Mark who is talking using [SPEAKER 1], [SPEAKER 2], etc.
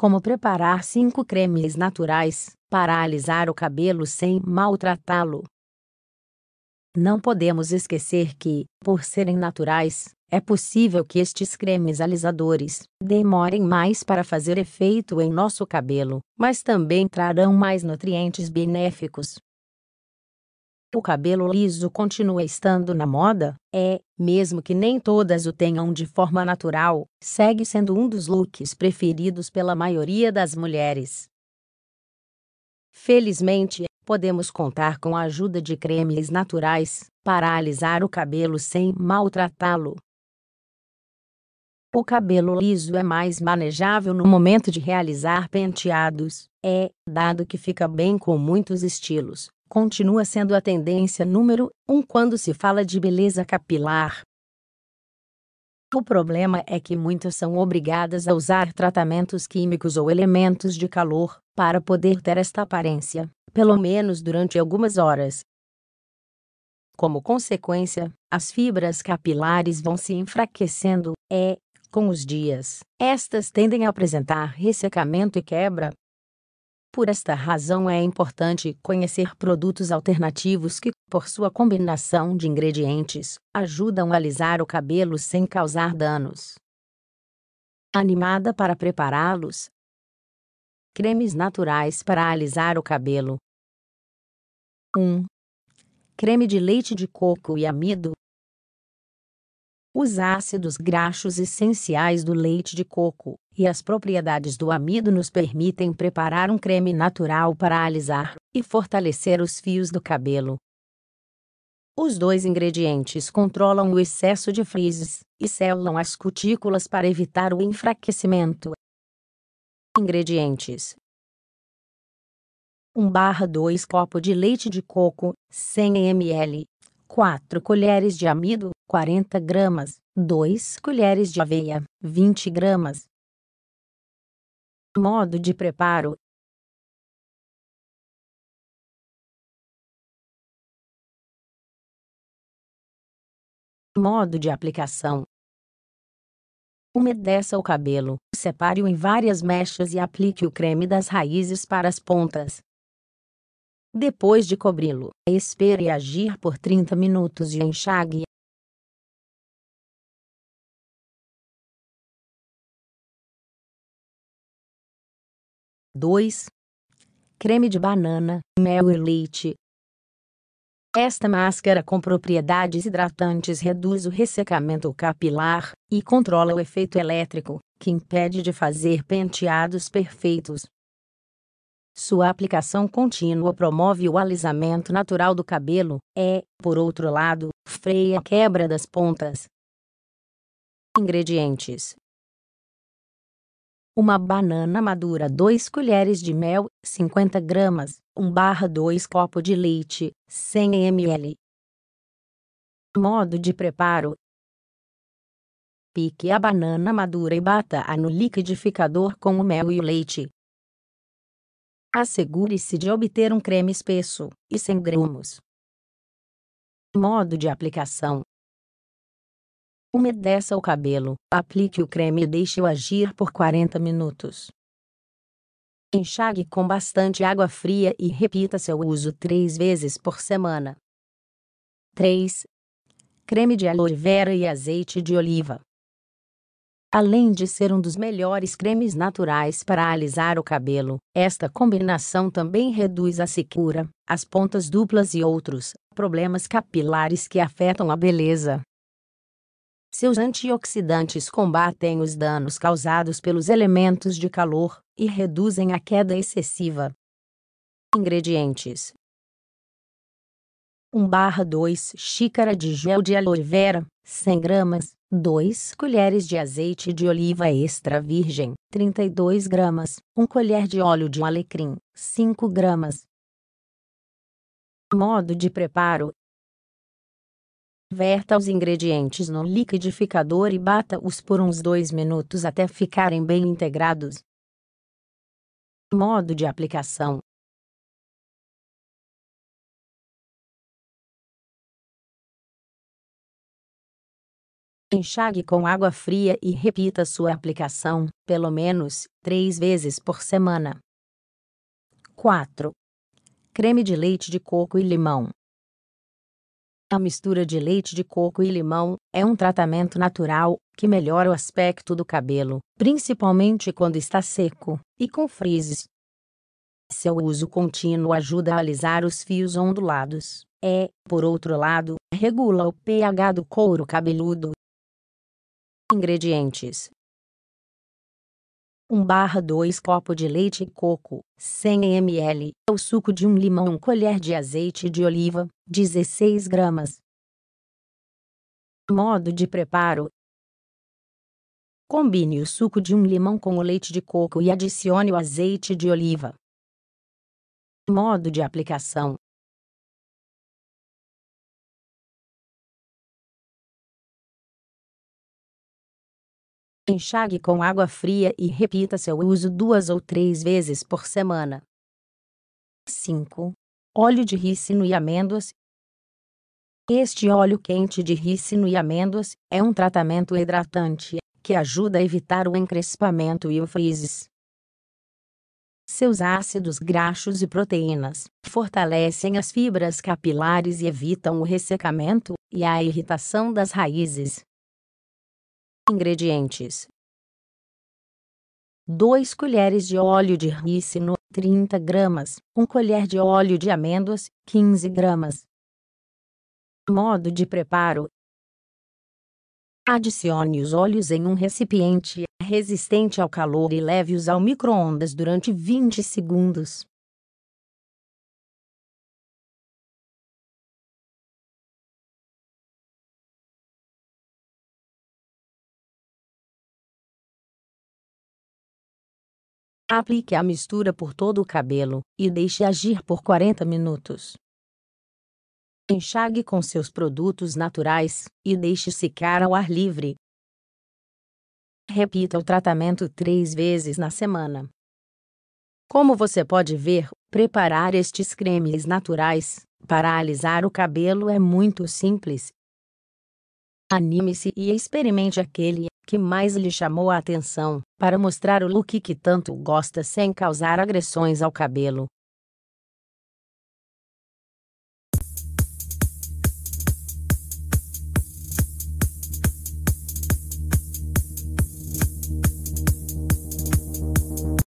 [SPEAKER 1] como preparar cinco cremes naturais para alisar o cabelo sem maltratá-lo. Não podemos esquecer que, por serem naturais, é possível que estes cremes alisadores demorem mais para fazer efeito em nosso cabelo, mas também trarão mais nutrientes benéficos o cabelo liso continua estando na moda, é, mesmo que nem todas o tenham de forma natural, segue sendo um dos looks preferidos pela maioria das mulheres. Felizmente, podemos contar com a ajuda de cremes naturais para alisar o cabelo sem maltratá-lo. O cabelo liso é mais manejável no momento de realizar penteados, é, dado que fica bem com muitos estilos, continua sendo a tendência número um quando se fala de beleza capilar. O problema é que muitas são obrigadas a usar tratamentos químicos ou elementos de calor para poder ter esta aparência, pelo menos durante algumas horas. Como consequência, as fibras capilares vão se enfraquecendo e, com os dias, estas tendem a apresentar ressecamento e quebra, por esta razão é importante conhecer produtos alternativos que, por sua combinação de ingredientes, ajudam a alisar o cabelo sem causar danos. Animada para prepará-los? Cremes naturais para alisar o cabelo. 1. Creme de leite de coco e amido os ácidos graxos essenciais do leite de coco e as propriedades do amido nos permitem preparar um creme natural para alisar e fortalecer os fios do cabelo. Os dois ingredientes controlam o excesso de frizz e selam as cutículas para evitar o enfraquecimento. Ingredientes: 1 barra 2 copo de leite de coco, 100 ml, 4 colheres de amido, 40 gramas, 2 colheres de aveia, 20 gramas. Modo de preparo: Modo de aplicação: Umedeça o cabelo, separe-o em várias mechas e aplique o creme das raízes para as pontas. Depois de cobri-lo, espere agir por 30 minutos e enxague 2. Creme de banana, mel e leite. Esta máscara com propriedades hidratantes reduz o ressecamento capilar e controla o efeito elétrico, que impede de fazer penteados perfeitos. Sua aplicação contínua promove o alisamento natural do cabelo, é, por outro lado, freia a quebra das pontas. Ingredientes: uma banana madura 2 colheres de mel, 50 gramas, 1 barra 2 copo de leite, 100 ml. Modo de preparo Pique a banana madura e bata-a no liquidificador com o mel e o leite. Assegure-se de obter um creme espesso e 100 grumos. Modo de aplicação Umedeça o cabelo, aplique o creme e deixe-o agir por 40 minutos. Enxague com bastante água fria e repita seu uso três vezes por semana. 3. Creme de aloe vera e azeite de oliva. Além de ser um dos melhores cremes naturais para alisar o cabelo, esta combinação também reduz a secura, as pontas duplas e outros problemas capilares que afetam a beleza. Seus antioxidantes combatem os danos causados pelos elementos de calor e reduzem a queda excessiva. Ingredientes: 1 barra 2 xícara de gel de aloe vera, 100 gramas, 2 colheres de azeite de oliva extra virgem, 32 gramas, 1 colher de óleo de alecrim, 5 gramas. Modo de preparo: Verta os ingredientes no liquidificador e bata-os por uns 2 minutos até ficarem bem integrados. Modo de aplicação: Enxague com água fria e repita sua aplicação, pelo menos, três vezes por semana. 4. Creme de leite de coco e limão. A mistura de leite de coco e limão é um tratamento natural que melhora o aspecto do cabelo, principalmente quando está seco e com frises. Seu uso contínuo ajuda a alisar os fios ondulados e, é, por outro lado, regula o pH do couro cabeludo. Ingredientes: 1 barra 2 copo de leite e coco, 100 ml, o suco de um limão, 1 colher de azeite de oliva, 16 gramas. Modo de preparo. Combine o suco de um limão com o leite de coco e adicione o azeite de oliva. Modo de aplicação. Enxague com água fria e repita seu uso duas ou três vezes por semana. 5. Óleo de rícino e amêndoas. Este óleo quente de rícino e amêndoas é um tratamento hidratante que ajuda a evitar o encrespamento e o frizz. Seus ácidos graxos e proteínas fortalecem as fibras capilares e evitam o ressecamento e a irritação das raízes. Ingredientes: 2 colheres de óleo de rícino, 30 gramas, 1 colher de óleo de amêndoas, 15 gramas. Modo de preparo: Adicione os óleos em um recipiente resistente ao calor e leve-os ao micro-ondas durante 20 segundos. Aplique a mistura por todo o cabelo e deixe agir por 40 minutos. Enxague com seus produtos naturais e deixe secar ao ar livre. Repita o tratamento três vezes na semana. Como você pode ver, preparar estes cremes naturais para alisar o cabelo é muito simples Anime-se e experimente aquele que mais lhe chamou a atenção, para mostrar o look que tanto gosta sem causar agressões ao cabelo.